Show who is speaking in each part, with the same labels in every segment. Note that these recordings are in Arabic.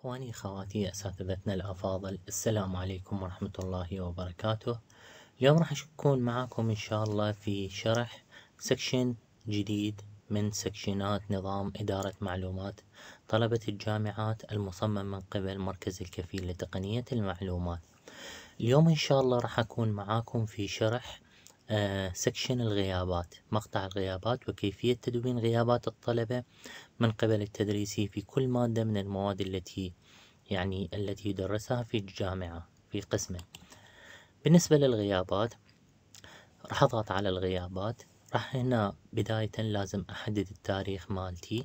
Speaker 1: إخواني خواتي أساتذتنا الأفاضل السلام عليكم ورحمة الله وبركاته اليوم راح أكون معاكم إن شاء الله في شرح سكشن جديد من سكشنات نظام إدارة معلومات طلبة الجامعات المصمم من قبل مركز الكفيل لتقنية المعلومات اليوم إن شاء الله راح أكون معاكم في شرح سكشن آه، الغيابات مقطع الغيابات وكيفية تدوين غيابات الطلبة من قبل التدريسي في كل مادة من المواد التي يعني التي يدرسها في الجامعة في قسمه بالنسبة للغيابات راح أضغط على الغيابات راح هنا بداية لازم أحدد التاريخ مالتي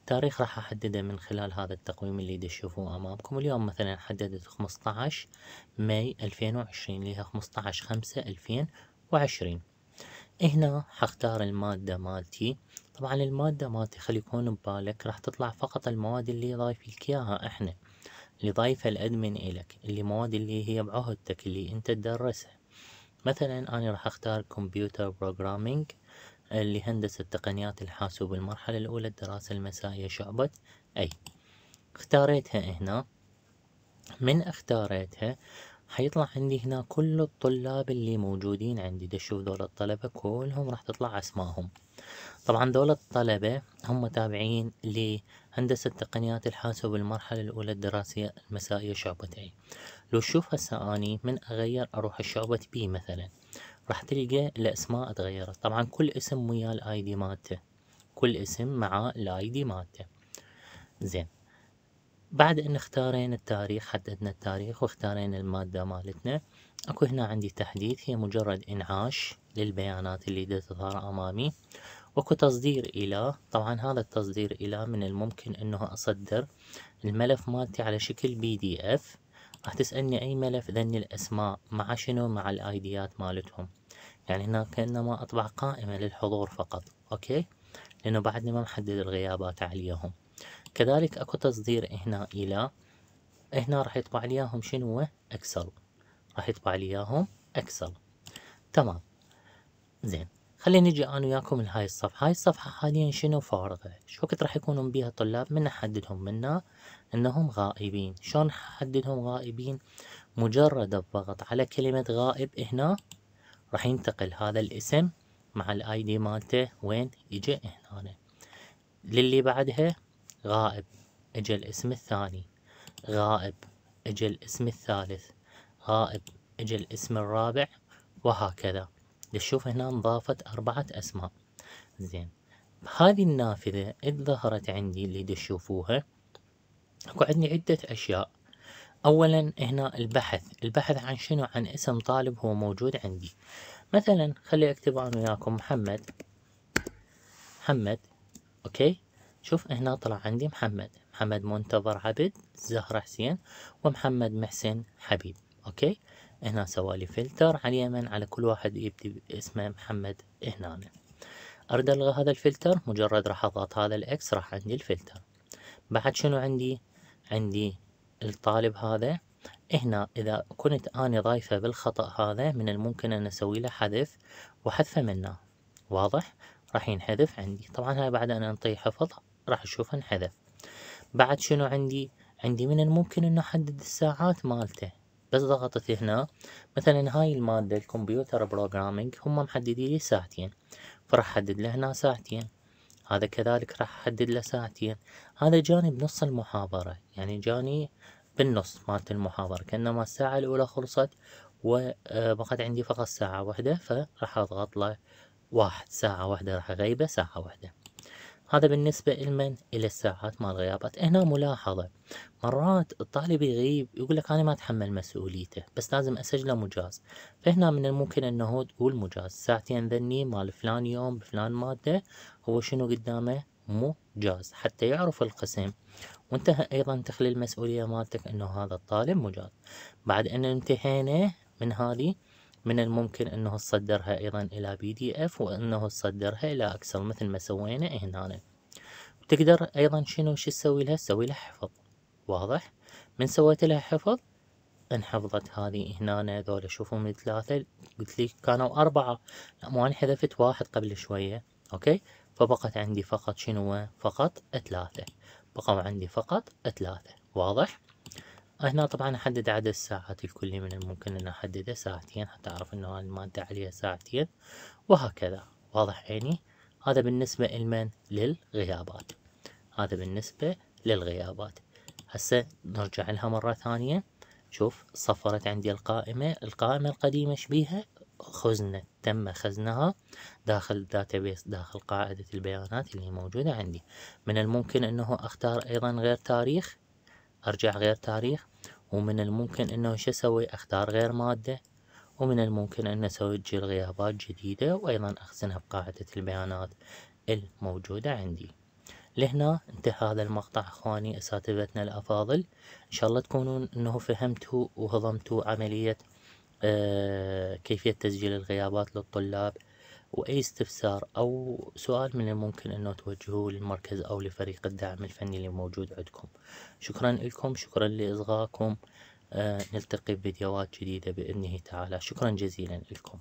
Speaker 1: التاريخ راح أحدده من خلال هذا التقويم اللي تشوفوه أمامكم اليوم مثلا حددت 15 ماي 2020 هي 15 5 2020 وعشرين هنا حختار المادة مالتي طبعا المادة مالتي خلي يكون ببالك راح تطلع فقط المواد اللي ضايفلك اياها احنا اللي ضايفه الادمن الك اللي مواد اللي هي بعهدتك اللي انت تدرسها مثلا انا راح اختار كمبيوتر بروجرامينج اللي هندسة تقنيات الحاسوب المرحلة الأولى الدراسة المسائية شعبة أي اختاريتها هنا من اختاريتها حيطلع عندي هنا كل الطلاب اللي موجودين عندي دشوف شوف دول الطلبة كلهم راح تطلع أسمائهم طبعا دول الطلبة هم تابعين لهندسة تقنيات الحاسوب المرحلة الأولى الدراسية المسائية شعبة A لو شوف هسه أني من أغير أروح الشعبة B مثلا راح تلقى الأسماء تغيرت طبعا كل اسم ويا الاي دي مالته كل اسم مع الاي دي مالته زين بعد ان اختارينا التاريخ حددنا التاريخ واختارينا المادة مالتنا اكو هنا عندي تحديث هي مجرد انعاش للبيانات اللي دا تظهر امامي واكو تصدير الى طبعا هذا التصدير الى من الممكن انه اصدر الملف مالتي على شكل بي دي اف راح تسألني أي ملف ذني الأسماء مع شنو مع الآيديات مالتهم يعني هنا كأنما أطبع قائمة للحضور فقط أوكي لأنه بعدني ما محدد الغيابات عليهم كذلك اكو تصدير هنا الى هنا راح يطبع لي اياهم شنو اكسل راح يطبع لي اياهم اكسل تمام زين خلينا نجي انا وياكم لهاي الصفحه هاي الصفحه حاليا شنو فارغه شو وقت راح يكونون بيها طلاب من احددهم منا انهم غائبين شلون احددهم غائبين مجرد الضغط على كلمه غائب هنا راح ينتقل هذا الاسم مع الاي دي مالته وين يجي هنا للي بعدها غائب اجى الاسم الثاني غائب اجى الاسم الثالث غائب اجى الاسم الرابع وهكذا نشوف هنا انضافت أربعة أسماء زين هذه النافذة إذ ظهرت عندي اللي دشوفوها اكو عندي عدة أشياء أولا هنا البحث البحث عن شنو عن اسم طالب هو موجود عندي مثلا خلي أكتب أنا وياكم محمد محمد أوكي شوف هنا طلع عندي محمد محمد منتظر عبد زهرة حسين ومحمد محسن حبيب اوكي هنا سوالي فلتر على اليمن على كل واحد يبدي اسمه محمد هنا اريد الغى هذا الفلتر مجرد راح اضغط هذا الاكس راح عندي الفلتر بعد شنو عندي عندي الطالب هذا هنا إذا كنت أنا ضايفة بالخطأ هذا من الممكن أن أسوي له حذف وحذفه منه واضح راح ينحذف عندي طبعا هاي بعد أن انطيه حفظ راح أشوف انحذف بعد شنو عندي عندي من الممكن انه احدد الساعات مالته بس ضغطت هنا مثلا هاي المادة الكمبيوتر بروجرامينج هم محددين لي ساعتين فراح احدد له هنا ساعتين هذا كذلك راح احدد له ساعتين هذا جاني بنص المحاضرة يعني جاني بالنص مالت المحاضرة كأنما الساعة الأولى خلصت وبقت آه، عندي فقط ساعة واحدة فراح أضغط له واحد ساعة واحدة راح أغيبه ساعة واحدة هذا بالنسبة لمن إلى الساعات مال غيابات هنا ملاحظة مرات الطالب يغيب يقول لك أنا ما أتحمل مسؤوليته بس لازم أسجله مجاز فهنا من الممكن أنه تقول مجاز ساعتين ذني مال فلان يوم فلان مادة هو شنو قدامه مجاز حتى يعرف القسم وانت أيضا تخلي المسؤولية مالتك أنه هذا الطالب مجاز بعد أن انتهينا من هذه من الممكن انه تصدرها ايضا الى بي دي اف وانه تصدرها الى اكسل مثل ما سوينا هنا تقدر ايضا شنو شو تسوي لها تسوي لها حفظ واضح من سويت لها حفظ انحفظت هذه هنا هذول شوفوا من ثلاثة قلت لي كانوا أربعة لا مو أنا حذفت واحد قبل شوية أوكي فبقت عندي فقط شنو فقط ثلاثة بقوا عندي فقط ثلاثة واضح هنا طبعا احدد عدد الساعات الكلي من الممكن ان احدده ساعتين حتى اعرف انه المادة عليها ساعتين وهكذا واضح عيني هذا بالنسبة لمن للغيابات هذا بالنسبة للغيابات هسه نرجع لها مرة ثانية شوف صفرت عندي القائمة القائمة القديمة شبيها خزنة تم خزنها داخل داتابيس داخل قاعدة البيانات اللي موجودة عندي من الممكن انه اختار ايضا غير تاريخ ارجع غير تاريخ ومن الممكن انه شو اسوي اختار غير مادة ومن الممكن ان اسوي تسجيل غيابات جديدة وايضا اخزنها بقاعدة البيانات الموجودة عندي لهنا انتهى هذا المقطع اخواني اساتذتنا الافاضل ان شاء الله تكونون انه فهمتوا وهضمتوا عملية آه، كيفية تسجيل الغيابات للطلاب وأي استفسار أو سؤال من الممكن أنه توجهوه للمركز أو لفريق الدعم الفني اللي موجود عندكم شكرا لكم شكرا لإصغائكم آه نلتقي بفيديوهات جديدة بإذنه تعالى شكرا جزيلا لكم